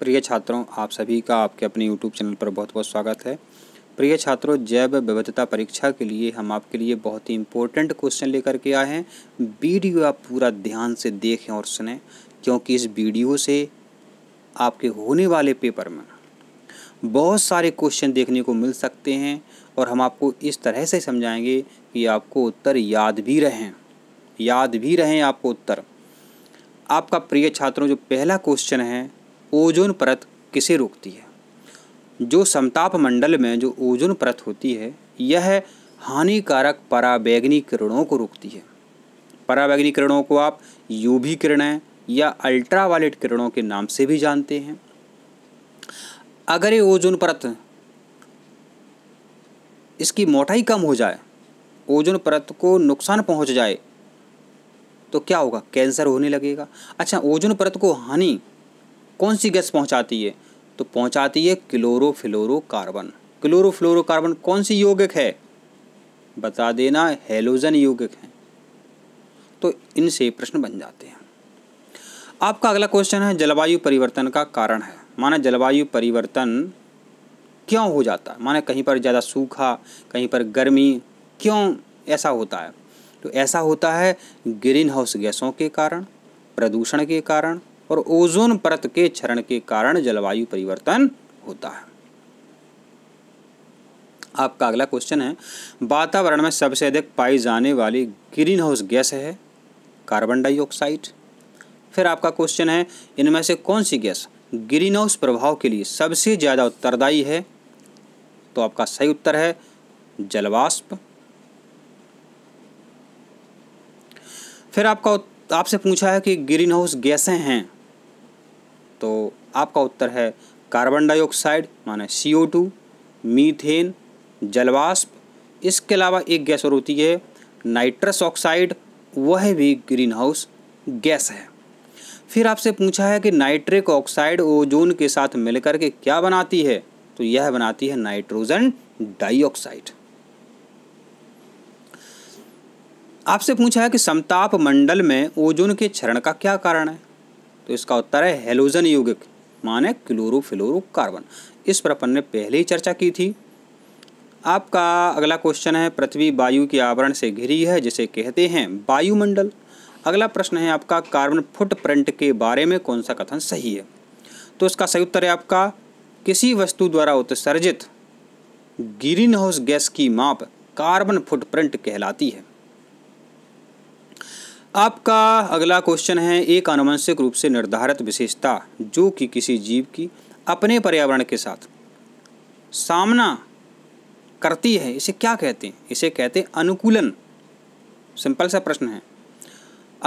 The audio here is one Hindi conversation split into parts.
प्रिय छात्रों आप सभी का आपके अपने यूट्यूब चैनल पर बहुत बहुत स्वागत है प्रिय छात्रों जैव विविधता परीक्षा के लिए हम आपके लिए बहुत ही इम्पोर्टेंट क्वेश्चन लेकर के आए हैं वीडियो आप पूरा ध्यान से देखें और सुने क्योंकि इस वीडियो से आपके होने वाले पेपर में बहुत सारे क्वेश्चन देखने को मिल सकते हैं और हम आपको इस तरह से समझाएँगे कि आपको उत्तर याद भी रहें याद भी रहें आपको उत्तर आपका प्रिय छात्रों जो पहला क्वेश्चन है ओजोन परत किसे रोकती है जो समताप मंडल में जो ओजोन परत होती है यह हानिकारक पराबैगनी किरणों को रोकती है पराबैगनी किरणों को आप यूवी किरणें या अल्ट्रावायलेट किरणों के नाम से भी जानते हैं अगर ये ओजोन परत इसकी मोटाई कम हो जाए ओजोन परत को नुकसान पहुंच जाए तो क्या होगा कैंसर होने लगेगा अच्छा ओजोन परत को हानि कौन सी गैस पहुंचाती है तो पहुंचाती है क्लोरोफ्लोरोकार्बन क्लोरोफ्लोरोकार्बन कौन सी यौगिक है बता देना हेलोजन यौगिक है तो इनसे प्रश्न बन जाते हैं आपका अगला क्वेश्चन है जलवायु परिवर्तन का कारण है माना जलवायु परिवर्तन क्यों हो जाता है माना कहीं पर ज़्यादा सूखा कहीं पर गर्मी क्यों ऐसा होता है तो ऐसा होता है ग्रीन हाउस गैसों के कारण प्रदूषण के कारण और ओजोन परत के क्षरण के कारण जलवायु परिवर्तन होता है आपका अगला क्वेश्चन है वातावरण में सबसे अधिक पाई जाने वाली ग्रीन हाउस गैस है कार्बन डाइऑक्साइड फिर आपका क्वेश्चन है इनमें से कौन सी गैस ग्रीन हाउस प्रभाव के लिए सबसे ज़्यादा उत्तरदायी है तो आपका सही उत्तर है जलवाष्प फिर आपका आपसे पूछा है कि ग्रीन हाउस गैसें हैं तो आपका उत्तर है कार्बन डाइऑक्साइड माने सी ओ टू मीथेन जलवाष्प इसके अलावा एक गैस और होती है नाइट्रस ऑक्साइड वह भी ग्रीन हाउस गैस है फिर आपसे पूछा है कि नाइट्रिक ऑक्साइड ओजोन के साथ मिलकर के क्या बनाती है तो यह बनाती है नाइट्रोजन डाइऑक्साइड आपसे पूछा है कि समताप मंडल में ओजोन के क्षरण का क्या कारण है तो इसका उत्तर है हेलोजन यौगिक माने क्लोरो फ्लोरो कार्बन इस पर अपन ने पहले ही चर्चा की थी आपका अगला क्वेश्चन है पृथ्वी वायु के आवरण से घिरी है जिसे कहते हैं वायुमंडल अगला प्रश्न है आपका कार्बन फुटप्रिंट के बारे में कौन सा कथन सही है तो इसका सही उत्तर है आपका किसी वस्तु द्वारा उत्सर्जित ग्रीन हाउस गैस की माप कार्बन फुटप्रिंट कहलाती है आपका अगला क्वेश्चन है एक आनुवंशिक रूप से निर्धारित विशेषता जो कि किसी जीव की अपने पर्यावरण के साथ सामना करती है इसे क्या कहते हैं इसे कहते हैं अनुकूलन सिंपल सा प्रश्न है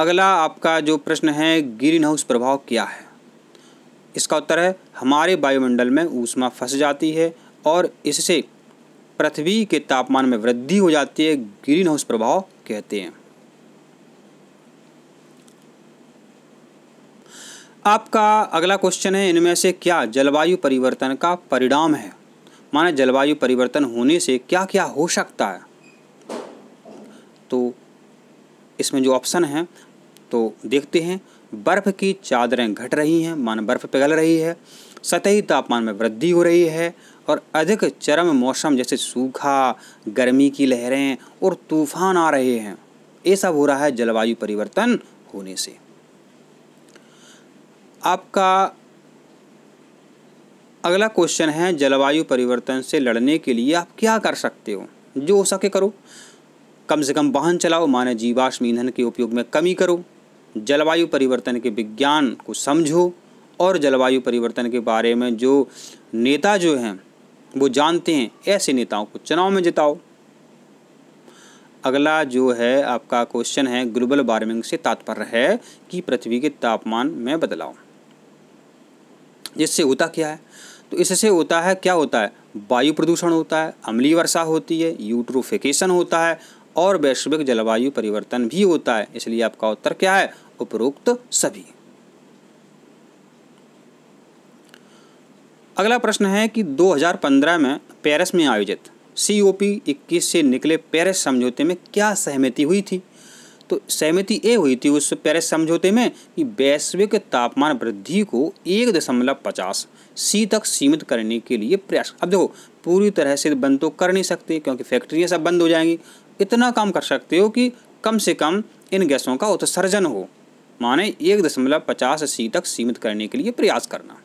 अगला आपका जो प्रश्न है ग्रीन हाउस प्रभाव क्या है इसका उत्तर है हमारे वायुमंडल में ऊष्मा फंस जाती है और इससे पृथ्वी के तापमान में वृद्धि हो जाती है ग्रीन हाउस प्रभाव कहते हैं आपका अगला क्वेश्चन है इनमें से क्या जलवायु परिवर्तन का परिणाम है माना जलवायु परिवर्तन होने से क्या क्या हो सकता है तो इसमें जो ऑप्शन है तो देखते हैं बर्फ़ की चादरें घट रही हैं मान बर्फ़ पिघल रही है सतही तापमान में वृद्धि हो रही है और अधिक चरम मौसम जैसे सूखा गर्मी की लहरें और तूफान आ रहे हैं ये सब हो रहा है जलवायु परिवर्तन होने से आपका अगला क्वेश्चन है जलवायु परिवर्तन से लड़ने के लिए आप क्या कर सकते हो जो हो सके करो कम से कम वाहन चलाओ मानव जीवाश्म ईंधन के उपयोग में कमी करो जलवायु परिवर्तन के विज्ञान को समझो और जलवायु परिवर्तन के बारे में जो नेता जो हैं वो जानते हैं ऐसे नेताओं को चुनाव में जिताओ अगला जो है आपका क्वेश्चन है ग्लोबल वार्मिंग से तात्पर्य है कि पृथ्वी के तापमान में बदलाव जिससे होता क्या है तो इससे होता है क्या होता है वायु प्रदूषण होता है अमली वर्षा होती है यूट्रोफिकेशन होता है और वैश्विक जलवायु परिवर्तन भी होता है इसलिए आपका उत्तर क्या है उपरोक्त सभी अगला प्रश्न है कि 2015 में पेरिस में आयोजित सी ओ पी इक्कीस से निकले पेरिस समझौते में क्या सहमति हुई थी तो सहमति ये हुई थी उस पेरिस समझौते में कि वैश्विक तापमान वृद्धि को एक दशमलव पचास सी तक सीमित करने के लिए प्रयास अब देखो पूरी तरह से बंद तो कर नहीं सकते क्योंकि फैक्ट्रियाँ सब बंद हो जाएंगी इतना काम कर सकते हो कि कम से कम इन गैसों का उत्सर्जन हो माने एक दशमलव पचास सी तक सीमित करने के लिए प्रयास करना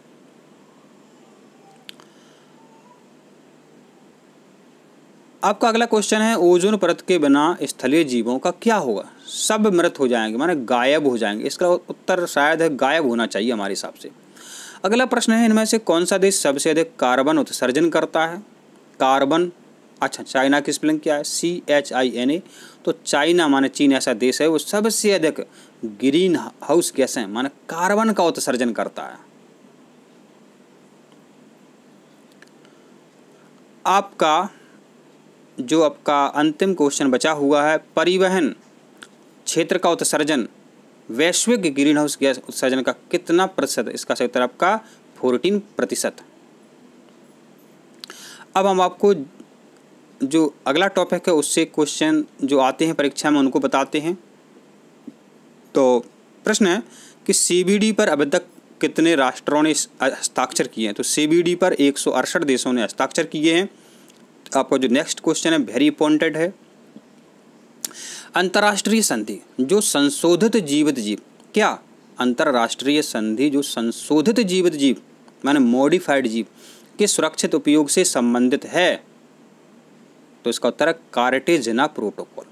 आपका अगला क्वेश्चन है ओजोन परत के बिना स्थलीय जीवों का क्या होगा सब मृत हो जाएंगे माने गायब हो जाएंगे इसका उत्तर शायद है गायब होना चाहिए हमारे हिसाब से अगला प्रश्न है इनमें से कौन सा देश सबसे अधिक कार्बन उत्सर्जन करता है कार्बन अच्छा चाइना की स्पेलिंग क्या है C H I N A तो चाइना माने चीन ऐसा देश है वो सबसे अधिक ग्रीन हाउस है माने कार्बन का उत्सर्जन करता है आपका जो आपका अंतिम क्वेश्चन बचा हुआ है परिवहन क्षेत्र का उत्सर्जन वैश्विक ग्रीन हाउस गैस उत्सर्जन का कितना प्रतिशत इसका सही उत्तर आपका फोर्टीन प्रतिशत अब हम आपको जो अगला टॉपिक है उससे क्वेश्चन जो आते हैं परीक्षा में उनको बताते हैं तो प्रश्न है कि सीबीडी पर अभी तक कितने राष्ट्रों ने हस्ताक्षर किए हैं तो सीबीडी पर एक देशों ने हस्ताक्षर किए हैं आपका जो नेक्स्ट क्वेश्चन है वेरी इंपॉर्टेंट है अंतर्राष्ट्रीय संधि जो संशोधित जीवित जीव क्या अंतर्राष्ट्रीय संधि जो संशोधित जीवित जीव माने मॉडिफाइड जीव के सुरक्षित उपयोग से संबंधित है तो इसका उत्तर है कार्टेजना प्रोटोकॉल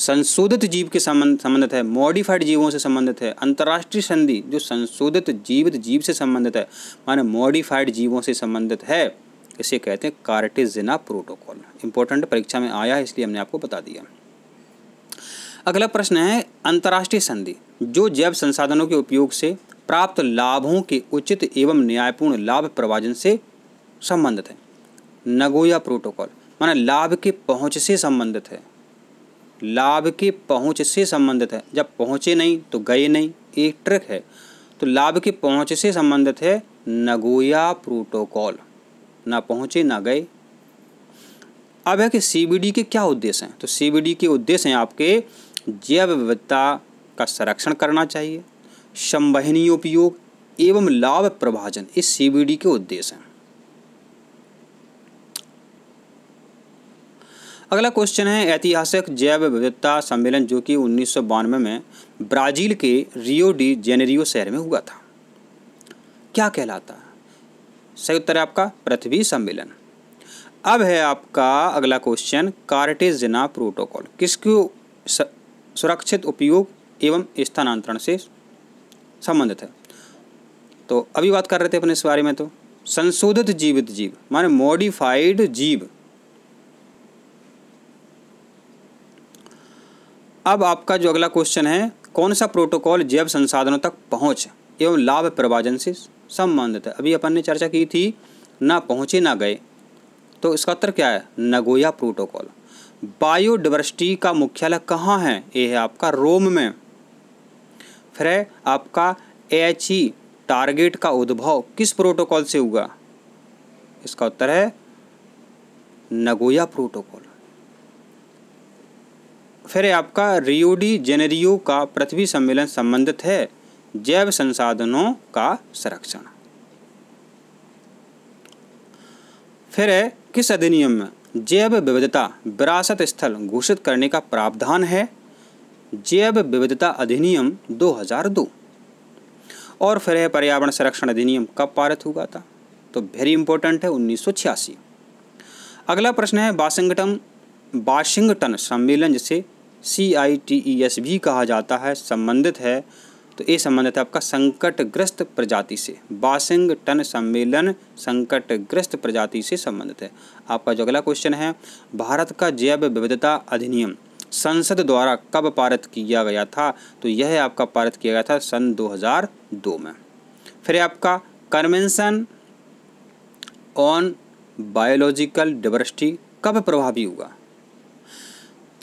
संशोधित जीव के संबंध संबंधित है मॉडिफाइड जीवों से संबंधित है अंतर्राष्ट्रीय संधि जो संशोधित जीवित जीव से संबंधित है माने मॉडिफाइड जीवों से संबंधित है इसे कहते हैं कार्टिजिना प्रोटोकॉल इंपॉर्टेंट परीक्षा में आया है इसलिए हमने आपको बता दिया अगला प्रश्न है अंतर्राष्ट्रीय संधि जो जैव संसाधनों के उपयोग से प्राप्त लाभों के उचित एवं न्यायपूर्ण लाभ प्रवाजन से संबंधित है नगोया प्रोटोकॉल माना लाभ के पहुंच से संबंधित है लाभ के पहुंच से संबंधित है जब पहुंचे नहीं तो गए नहीं एक ट्रिक है तो लाभ के पहुंच से संबंधित है नगोया प्रोटोकॉल ना पहुंचे ना गए अब है कि सीबीडी के क्या उद्देश्य हैं तो सीबीडी के उद्देश्य हैं आपके जैव विविधता का संरक्षण करना चाहिए संवहनीय उपयोग एवं लाभ प्रभाजन इस सीबीडी के उद्देश्य हैं अगला क्वेश्चन है ऐतिहासिक जैव विविधता सम्मेलन जो कि उन्नीस में ब्राज़ील के रियो डी जेनेरियो शहर में हुआ था क्या कहलाता सही उत्तर है आपका पृथ्वी सम्मेलन अब है आपका अगला क्वेश्चन कार्टेजिना प्रोटोकॉल किसको सुरक्षित उपयोग एवं स्थानांतरण से संबंधित है तो अभी बात कर रहे थे अपने इस बारे में तो संशोधित जीवित जीव माने मॉडिफाइड जीव अब आपका जो अगला क्वेश्चन है कौन सा प्रोटोकॉल जैव संसाधनों तक पहुंच एवं लाभ प्रवाजन से संबंधित है अभी अपन ने चर्चा की थी ना पहुँचे ना गए तो इसका उत्तर क्या है नगोया प्रोटोकॉल बायोडाइवर्सिटी का मुख्यालय कहाँ है ये है आपका रोम में फिर है आपका एच ई टारगेट का उद्भव किस प्रोटोकॉल से हुआ इसका उत्तर है नगोया प्रोटोकॉल फिर आपका रियोडी जेनेरियो का पृथ्वी सम्मेलन संबंधित है जैव संसाधनों का संरक्षण फिर है किस अधिनियम में जैव विविधता विरासत स्थल घोषित करने का प्रावधान है जैव विविधता अधिनियम 2002 और फिर है पर्यावरण संरक्षण अधिनियम कब पारित हुआ था तो वेरी इंपॉर्टेंट है उन्नीस अगला प्रश्न है वाशिंगटन वाशिंगटन सम्मेलन जिसे सी आई टी ई एस भी कहा जाता है संबंधित है तो ये संबंधित है आपका संकटग्रस्त प्रजाति से बासिंग टन सम्मेलन संकटग्रस्त प्रजाति से संबंधित है आपका जो अगला क्वेश्चन है भारत का जैव विविधता अधिनियम संसद द्वारा कब पारित किया गया था तो यह आपका पारित किया गया था सन 2002 में फिर आपका कन्वेंशन ऑन बायोलॉजिकल डिवर्सिटी कब प्रभावी हुआ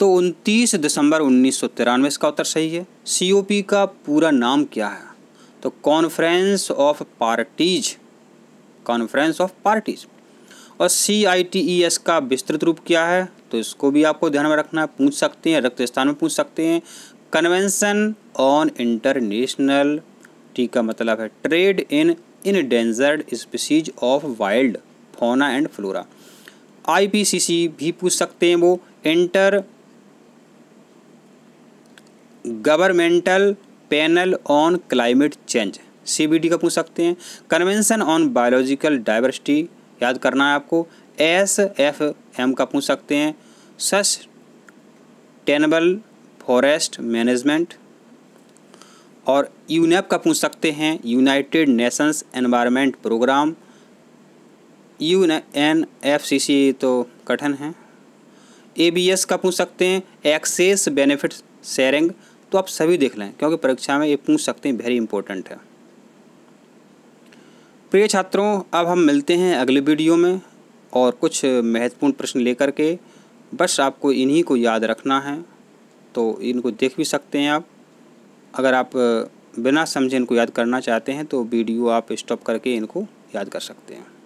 तो उनतीस दिसंबर उन्नीस इसका उत्तर सही है सी का पूरा नाम क्या है तो conference of parties conference of parties और C I T E S का विस्तृत रूप क्या है तो इसको भी आपको ध्यान में रखना है पूछ सकते हैं रक्त स्थान में पूछ सकते हैं कन्वेंशन ऑन इंटरनेशनल टी का मतलब है trade in endangered species of wild fauna and flora IPCC भी पूछ सकते हैं वो intergovernmental panel on climate change CBD का पूछ सकते हैं कन्वेंशन ऑन बायोलॉजिकल डाइवर्सिटी याद करना है आपको एस एफ एम का पूछ सकते हैं सस्टेनेबल फॉरेस्ट मैनेजमेंट और यूनेप का पूछ सकते हैं united nations environment programme U N F C C तो कठिन है ए बी एस का पूछ सकते हैं एक्सेस बेनिफिट शेयरिंग तो आप सभी देख लें क्योंकि परीक्षा में ये पूछ सकते हैं वेरी इंपॉर्टेंट है प्रिय छात्रों अब हम मिलते हैं अगले वीडियो में और कुछ महत्वपूर्ण प्रश्न लेकर के बस आपको इन्हीं को याद रखना है तो इनको देख भी सकते हैं आप अगर आप बिना समझे इनको याद करना चाहते हैं तो वीडियो आप स्टॉप करके इनको याद कर सकते हैं